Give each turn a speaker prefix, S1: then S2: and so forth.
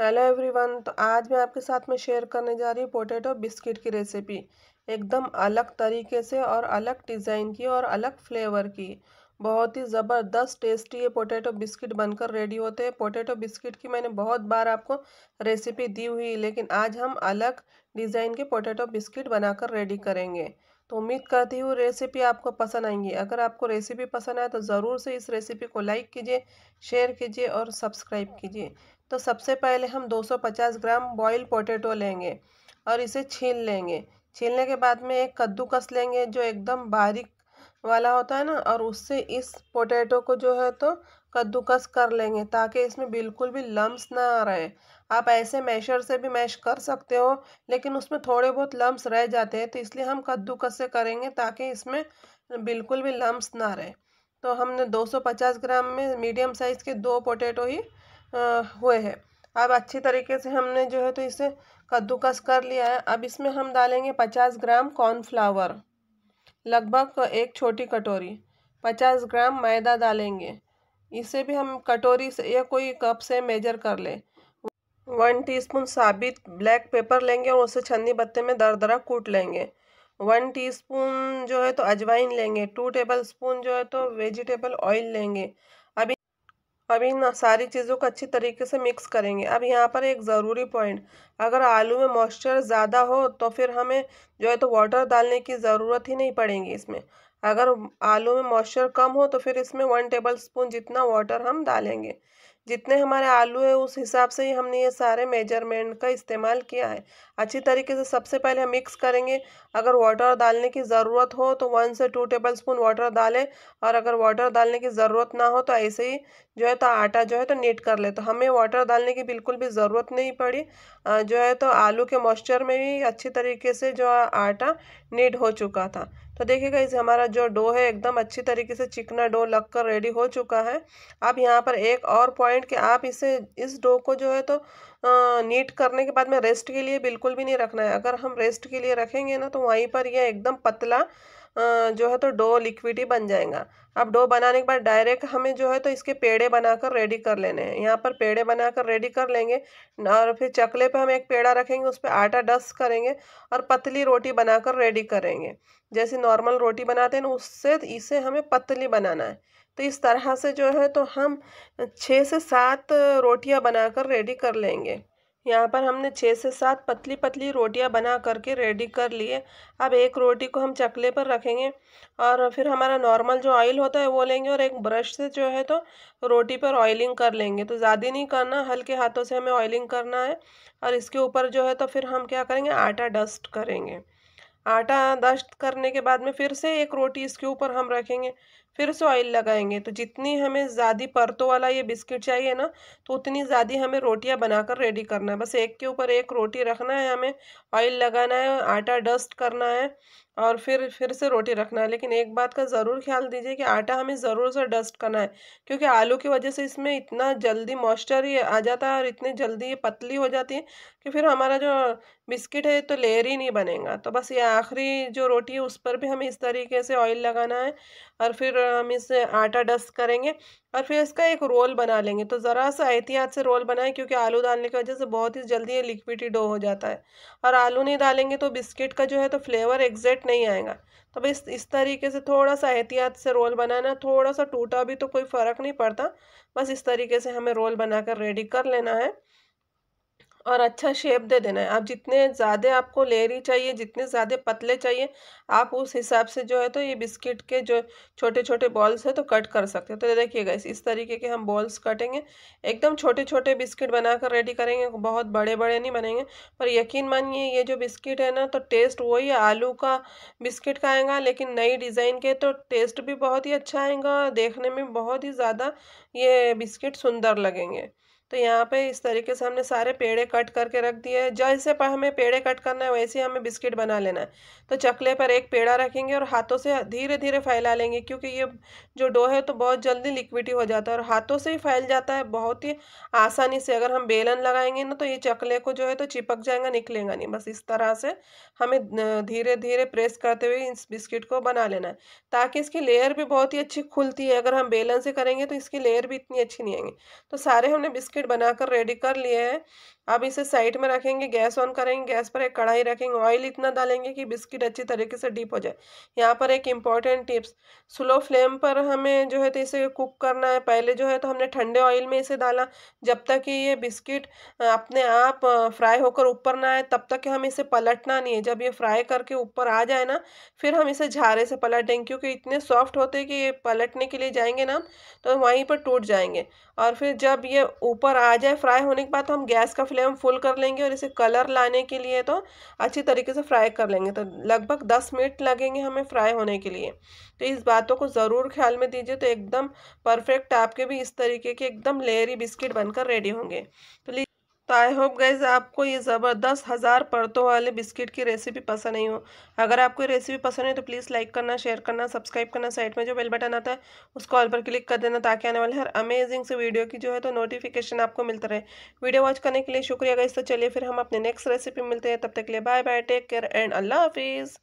S1: hello everyone तो आज मैं आपके साथ में शेयर करने जा रही हूँ पोटैटो बिस्किट की रेसिपी एकदम अलग तरीके से और अलग डिज़ाइन की और अलग फ्लेवर की बहुत ही ज़बरदस्त टेस्टी ये पोटैटो बिस्किट बनकर रेडी होते हैं पोटैटो बिस्किट की मैंने बहुत बार आपको रेसिपी दी हुई लेकिन आज हम अलग डिज़ाइन के पोटैटो बिस्किट बनाकर रेडी करेंगे तो उम्मीद करती हूँ रेसिपी आपको पसंद आएंगी अगर आपको रेसिपी पसंद आए तो ज़रूर से इस रेसिपी को लाइक कीजिए शेयर कीजिए और सब्सक्राइब कीजिए तो सबसे पहले हम 250 ग्राम बॉयल पोटैटो लेंगे और इसे छील लेंगे छीलने के बाद में एक कद्दूकस लेंगे जो एकदम बारीक वाला होता है ना और उससे इस पोटैटो को जो है तो कद्दूकस कर लेंगे ताकि इसमें बिल्कुल भी लम्स ना आ रहे आप ऐसे मैशर से भी मैश कर सकते हो लेकिन उसमें थोड़े बहुत लम्स रह जाते हैं तो इसलिए हम कद्दूकस से करेंगे ताकि इसमें बिल्कुल भी लम्स ना रहे तो हमने 250 ग्राम में मीडियम साइज़ के दो पोटैटो ही आ, हुए हैं अब अच्छी तरीके से हमने जो है तो इसे कद्दूकस कर लिया है अब इसमें हम डालेंगे पचास ग्राम कॉर्नफ्लावर लगभग एक छोटी कटोरी पचास ग्राम मैदा डालेंगे इसे भी हम कटोरी से या कोई कप से मेजर कर लें वन टीस्पून साबित ब्लैक पेपर लेंगे और उसे छन्नी बत्ते में दर दरा कूट लेंगे वन टीस्पून जो है तो अजवाइन लेंगे टू टेबल स्पून जो है तो वेजिटेबल ऑयल लेंगे अभी अभी इन सारी चीज़ों को अच्छी तरीके से मिक्स करेंगे अब यहाँ पर एक ज़रूरी पॉइंट अगर आलू में मॉइस्चर ज़्यादा हो तो फिर हमें जो है तो वाटर डालने की ज़रूरत ही नहीं पड़ेगी इसमें अगर आलू में मॉइस्चर कम हो तो फिर इसमें वन टेबल स्पून जितना वाटर हम डालेंगे जितने हमारे आलू है उस हिसाब से ही हमने ये सारे मेजरमेंट का इस्तेमाल किया है अच्छी तरीके से सबसे पहले हम मिक्स करेंगे अगर वाटर डालने की ज़रूरत हो तो वन से टू टेबल स्पून वाटर डालें और अगर वाटर डालने की ज़रूरत ना हो तो ऐसे ही जो है तो आटा जो है तो नीट कर ले तो हमें वाटर डालने की बिल्कुल भी ज़रूरत नहीं पड़ी जो है तो आलू के मॉइस्चर में भी अच्छी तरीके से जो आटा नीट हो चुका था तो देखिएगा इसे हमारा जो डो है एकदम अच्छी तरीके से चिकना डो लग रेडी हो चुका है अब यहाँ पर एक और पॉइंट पॉइंट कि आप इसे इस डो को जो है तो नीट करने के बाद में रेस्ट के लिए बिल्कुल भी नहीं रखना है अगर हम रेस्ट के लिए रखेंगे ना तो वहीं पर यह एकदम पतला जो है तो डो लिक्विड ही बन जाएगा अब डो बनाने के बाद डायरेक्ट हमें जो है तो इसके पेड़े बनाकर रेडी कर लेने हैं यहाँ पर पेड़े बनाकर रेडी कर लेंगे और फिर चकले पे हम एक पेड़ा रखेंगे उस पर आटा डस्ट करेंगे और पतली रोटी बनाकर रेडी करेंगे जैसे नॉर्मल रोटी बनाते हैं उससे इसे हमें पतली बनाना है तो इस तरह से जो है तो हम छः से सात रोटियाँ बनाकर रेडी कर लेंगे यहाँ पर हमने छः से सात पतली पतली रोटियाँ बना करके रेडी कर लिए अब एक रोटी को हम चकले पर रखेंगे और फिर हमारा नॉर्मल जो ऑयल होता है वो लेंगे और एक ब्रश से जो है तो रोटी पर ऑयलिंग कर लेंगे तो ज़्यादा नहीं करना हल्के हाथों से हमें ऑयलिंग करना है और इसके ऊपर जो है तो फिर हम क्या करेंगे आटा डस्ट करेंगे आटा डस्ट करने के बाद में फिर से एक रोटी इसके ऊपर हम रखेंगे फिर से ऑयल लगाएंगे तो जितनी हमें ज़्यादा परतों वाला ये बिस्किट चाहिए ना तो उतनी ज़्यादा हमें रोटियां बनाकर रेडी करना है बस एक के ऊपर एक रोटी रखना है हमें ऑयल लगाना है आटा डस्ट करना है और फिर फिर से रोटी रखना है लेकिन एक बात का ज़रूर ख्याल दीजिए कि आटा हमें ज़रूर से डस्ट करना है क्योंकि आलू की वजह से इसमें इतना जल्दी मॉइस्चर ही आ जाता है और इतनी जल्दी ये पतली हो जाती है कि फिर हमारा जो बिस्किट है तो लेयर ही नहीं बनेगा तो बस ये आखिरी जो रोटी है उस पर भी हमें इस तरीके से ऑयल लगाना है और फिर हम इसे आटा डस्ट करेंगे और फिर इसका एक रोल बना लेंगे तो ज़रा सा एहतियात से रोल बनाएं क्योंकि आलू डालने की वजह से बहुत ही जल्दी ये लिक्विडी डो हो जाता है और आलू नहीं डालेंगे तो बिस्किट का जो है तो फ्लेवर एग्जैक्ट नहीं आएगा तो इस इस तरीके से थोड़ा सा एहतियात से रोल बनाना थोड़ा सा टूटा भी तो कोई फ़र्क नहीं पड़ता बस इस तरीके से हमें रोल बनाकर रेडी कर लेना है और अच्छा शेप दे देना है आप जितने ज़्यादा आपको लेरी चाहिए जितने ज़्यादा पतले चाहिए आप उस हिसाब से जो है तो ये बिस्किट के जो छोटे छोटे बॉल्स है तो कट कर सकते हो तो देखिएगा इस इस तरीके के हम बॉल्स कटेंगे एकदम छोटे छोटे बिस्किट बनाकर रेडी करेंगे बहुत बड़े बड़े नहीं बनेंगे पर यकीन मानिए ये जो बिस्किट है ना तो टेस्ट वही आलू का बिस्किट का आएगा लेकिन नई डिज़ाइन के तो टेस्ट भी बहुत ही अच्छा आएगा देखने में बहुत ही ज़्यादा ये बिस्किट सुंदर लगेंगे तो यहाँ पे इस तरीके से हमने सारे पेड़े कट करके रख दिए हैं जैसे पर हमें पेड़े कट करना है वैसे हमें बिस्किट बना लेना है तो चकले पर एक पेड़ा रखेंगे और हाथों से धीरे धीरे फैला लेंगे क्योंकि ये जो डो है तो बहुत जल्दी लिक्विड हो जाता है और हाथों से ही फैल जाता है बहुत ही आसानी से अगर हम बेलन लगाएंगे ना तो ये चकले को जो है तो चिपक जाएगा निकलेगा नहीं बस इस तरह से हमें धीरे धीरे प्रेस करते हुए इस बिस्किट को बना लेना है ताकि इसकी लेयर भी बहुत ही अच्छी खुलती है अगर हम बेलन से करेंगे तो इसकी लेयर भी इतनी अच्छी नहीं आएंगी तो सारे हमने बिस्किट तस्वीर बनाकर रेडी कर लिए हैं अब इसे साइड में रखेंगे गैस ऑन करेंगे गैस पर एक कढ़ाई रखेंगे ऑयल इतना डालेंगे कि बिस्किट अच्छी तरीके से डीप हो जाए यहाँ पर एक इम्पॉर्टेंट टिप्स स्लो फ्लेम पर हमें जो है तो इसे कुक करना है पहले जो है तो हमने ठंडे ऑयल में इसे डाला जब तक कि ये बिस्किट अपने आप फ्राई होकर ऊपर ना आए तब तक हम इसे पलटना नहीं है जब ये फ्राई करके ऊपर आ जाए ना फिर हम इसे झारे से पलट देंगे क्योंकि इतने सॉफ्ट होते हैं कि ये पलटने के लिए जाएंगे ना तो वहीं पर टूट जाएंगे और फिर जब ये ऊपर ऊपर आ जाए फ्राई होने के बाद तो हम गैस का फ्लेम फुल कर लेंगे और इसे कलर लाने के लिए तो अच्छी तरीके से फ्राई कर लेंगे तो लगभग दस मिनट लगेंगे हमें फ्राई होने के लिए तो इस बातों को ज़रूर ख्याल में दीजिए तो एकदम परफेक्ट आपके भी इस तरीके के एकदम लेयरी बिस्किट बनकर रेडी होंगे तो तो आई होप गैज़ आपको ये ज़बरदस्त हज़ार परतों वाले बिस्किट की रेसिपी पसंद आई हो अगर आपको ये रेसिपी पसंद है तो प्लीज़ लाइक करना शेयर करना सब्सक्राइब करना साइड में जो बेल बटन आता है उसको ऑल पर क्लिक कर देना ताकि आने वाले हर अमेजिंग से वीडियो की जो है तो नोटिफिकेशन आपको मिलता रहे वीडियो वॉच करने के लिए शुक्रिया गैस तो चलिए फिर हम अपने नेक्स्ट रेसिपी मिलते हैं तब तक के लिए bye bye take care and अल्लाह हाफिज़